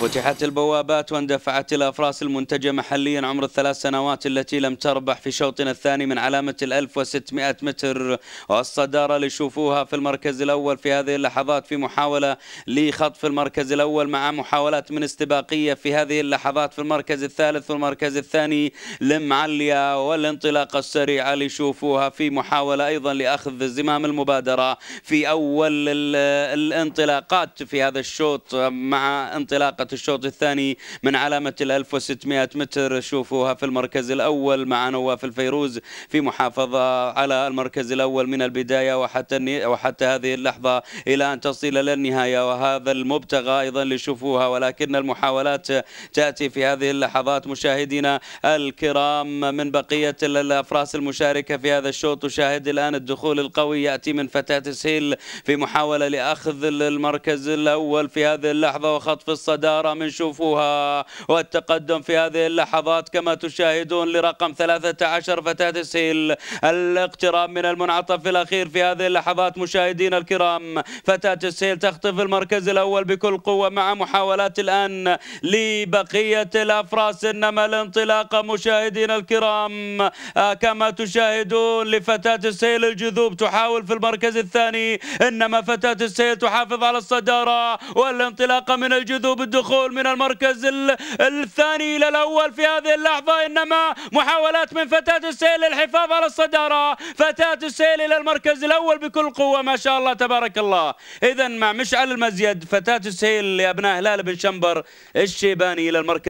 فتحت البوابات واندفعت الأفراس المنتجة محليا عمر الثلاث سنوات التي لم تربح في شوطنا الثاني من علامة الألف وستمائة متر والصدارة لشوفوها في المركز الأول في هذه اللحظات في محاولة لخطف المركز الأول مع محاولات من استباقية في هذه اللحظات في المركز الثالث والمركز الثاني لمعليا والانطلاقة السريعة لشوفوها في محاولة أيضا لأخذ زمام المبادرة في أول الانطلاقات في هذا الشوط مع انطلاقة الشوط الثاني من علامة ال 1600 متر شوفوها في المركز الأول مع نواف الفيروز في محافظة على المركز الأول من البداية وحتى وحتى هذه اللحظة إلى أن تصل إلى النهاية وهذا المبتغى أيضا لشوفوها ولكن المحاولات تأتي في هذه اللحظات مشاهدينا الكرام من بقية الأفراس المشاركة في هذا الشوط تشاهد الآن الدخول القوي يأتي من فتاة سهيل في محاولة لأخذ المركز الأول في هذه اللحظة وخطف الصدارة الإثارة شوفوها والتقدم في هذه اللحظات كما تشاهدون لرقم 13 فتاة السهيل الاقتراب من المنعطف الأخير في هذه اللحظات مشاهدين الكرام فتاة السهيل تخطف المركز الأول بكل قوة مع محاولات الآن لبقية الأفراس إنما الانطلاقة مشاهدين الكرام آه، كما تشاهدون لفتاة السيل الجذوب تحاول في المركز الثاني إنما فتاة السيل تحافظ على الصدارة والانطلاقة من الجذوب الدخول الدخول من المركز الثاني إلى الأول في هذه اللحظة إنما محاولات من فتاة السيل للحفاظ على الصدارة فتاة السيل إلى المركز الأول بكل قوة ما شاء الله تبارك الله إذا مع مشعل المزيد فتاة السيل لأبناء هلال بن شمبر الشيباني إلى المركز